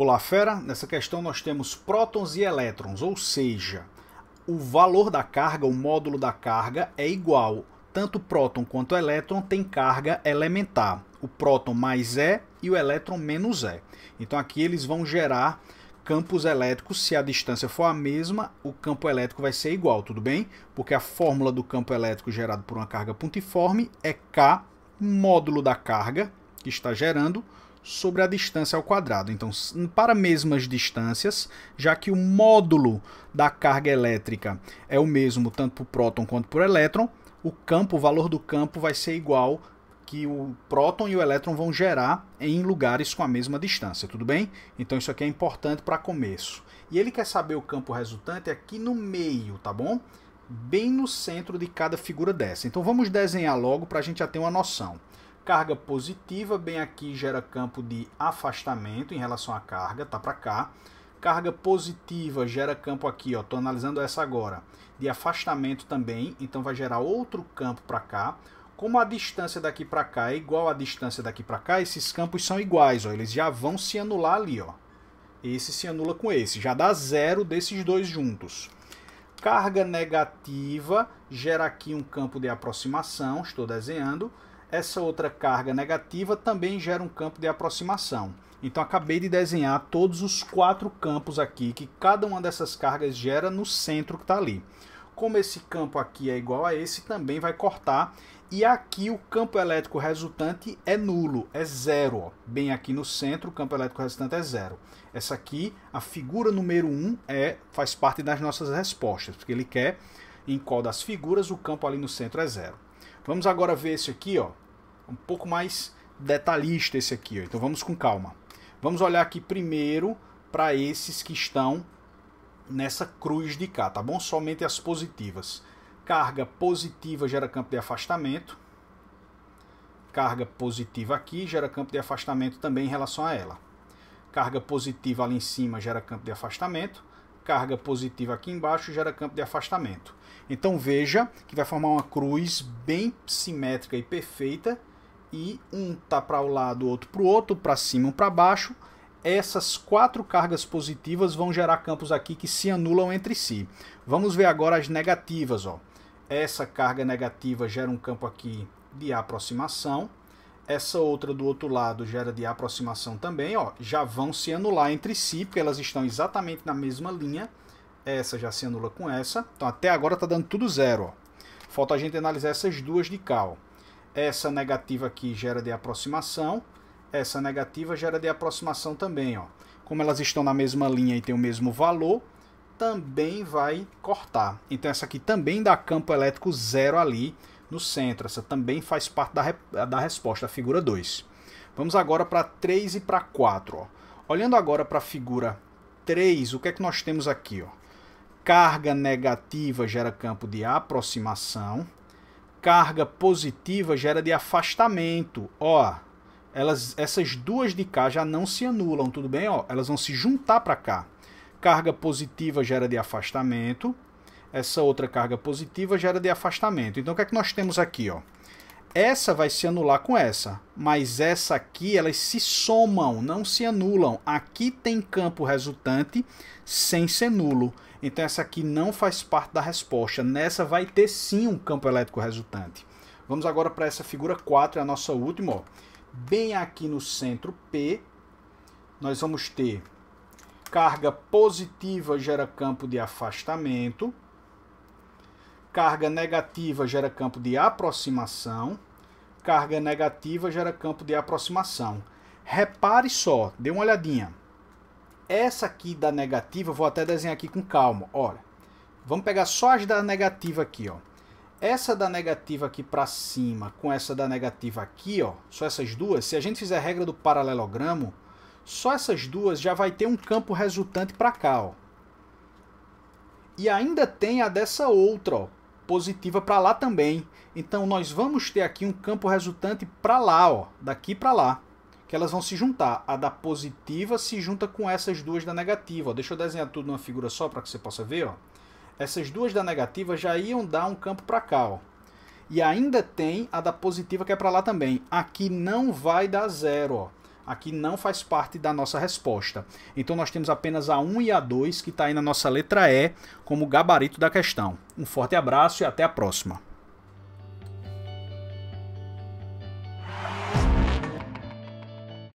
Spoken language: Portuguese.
Olá, fera! Nessa questão nós temos prótons e elétrons, ou seja, o valor da carga, o módulo da carga é igual. Tanto próton quanto elétron tem carga elementar. O próton mais E e o elétron menos E. Então aqui eles vão gerar campos elétricos. Se a distância for a mesma, o campo elétrico vai ser igual, tudo bem? Porque a fórmula do campo elétrico gerado por uma carga pontiforme é K, módulo da carga que está gerando, sobre a distância ao quadrado. Então, para mesmas distâncias, já que o módulo da carga elétrica é o mesmo tanto para o próton quanto para o elétron, o campo, o valor do campo vai ser igual que o próton e o elétron vão gerar em lugares com a mesma distância, tudo bem? Então isso aqui é importante para começo. E ele quer saber o campo resultante aqui no meio, tá bom? Bem no centro de cada figura dessa. Então vamos desenhar logo para a gente já ter uma noção. Carga positiva, bem aqui, gera campo de afastamento em relação à carga, tá para cá. Carga positiva gera campo aqui, ó, tô analisando essa agora, de afastamento também, então vai gerar outro campo para cá. Como a distância daqui para cá é igual à distância daqui para cá, esses campos são iguais, ó, eles já vão se anular ali, ó. Esse se anula com esse, já dá zero desses dois juntos. Carga negativa gera aqui um campo de aproximação, estou desenhando, essa outra carga negativa também gera um campo de aproximação. Então acabei de desenhar todos os quatro campos aqui que cada uma dessas cargas gera no centro que está ali. Como esse campo aqui é igual a esse, também vai cortar. E aqui o campo elétrico resultante é nulo, é zero. Bem aqui no centro, o campo elétrico resultante é zero. Essa aqui, a figura número 1, um é, faz parte das nossas respostas, porque ele quer em qual das figuras o campo ali no centro é zero. Vamos agora ver esse aqui, ó, um pouco mais detalhista esse aqui, ó. então vamos com calma. Vamos olhar aqui primeiro para esses que estão nessa cruz de cá, tá bom? Somente as positivas. Carga positiva gera campo de afastamento. Carga positiva aqui gera campo de afastamento também em relação a ela. Carga positiva ali em cima gera campo de afastamento carga positiva aqui embaixo gera campo de afastamento. Então veja que vai formar uma cruz bem simétrica e perfeita e um tá para o um lado, outro para o outro, para cima, um para baixo. Essas quatro cargas positivas vão gerar campos aqui que se anulam entre si. Vamos ver agora as negativas, ó. Essa carga negativa gera um campo aqui de aproximação essa outra do outro lado gera de aproximação também, ó, já vão se anular entre si, porque elas estão exatamente na mesma linha. Essa já se anula com essa. Então até agora está dando tudo zero. Ó. Falta a gente analisar essas duas de cá. Ó. Essa negativa aqui gera de aproximação. Essa negativa gera de aproximação também. Ó. Como elas estão na mesma linha e têm o mesmo valor, também vai cortar. Então essa aqui também dá campo elétrico zero ali no centro. Essa também faz parte da, da resposta, a figura 2. Vamos agora para 3 e para 4. Olhando agora para a figura 3, o que é que nós temos aqui? Ó? Carga negativa gera campo de aproximação. Carga positiva gera de afastamento. Ó, elas, essas duas de cá já não se anulam, tudo bem? Ó, elas vão se juntar para cá. Carga positiva gera de afastamento essa outra carga positiva gera de afastamento. Então o que é que nós temos aqui? Ó? Essa vai se anular com essa, mas essa aqui elas se somam, não se anulam. Aqui tem campo resultante sem ser nulo. Então essa aqui não faz parte da resposta. Nessa vai ter sim um campo elétrico resultante. Vamos agora para essa figura 4, a nossa última. Ó. Bem aqui no centro P, nós vamos ter carga positiva gera campo de afastamento. Carga negativa gera campo de aproximação. Carga negativa gera campo de aproximação. Repare só, dê uma olhadinha. Essa aqui da negativa, vou até desenhar aqui com calma. Olha, vamos pegar só as da negativa aqui, ó. Essa da negativa aqui para cima com essa da negativa aqui, ó, só essas duas, se a gente fizer a regra do paralelogramo, só essas duas já vai ter um campo resultante para cá, ó. E ainda tem a dessa outra, ó, positiva para lá também. Então nós vamos ter aqui um campo resultante para lá, ó, daqui para lá, que elas vão se juntar. A da positiva se junta com essas duas da negativa. Ó. Deixa eu desenhar tudo numa figura só para que você possa ver. Ó. Essas duas da negativa já iam dar um campo para cá. Ó. E ainda tem a da positiva que é para lá também. Aqui não vai dar zero. Ó aqui não faz parte da nossa resposta. Então nós temos apenas a 1 e a 2 que está aí na nossa letra E como gabarito da questão. Um forte abraço e até a próxima.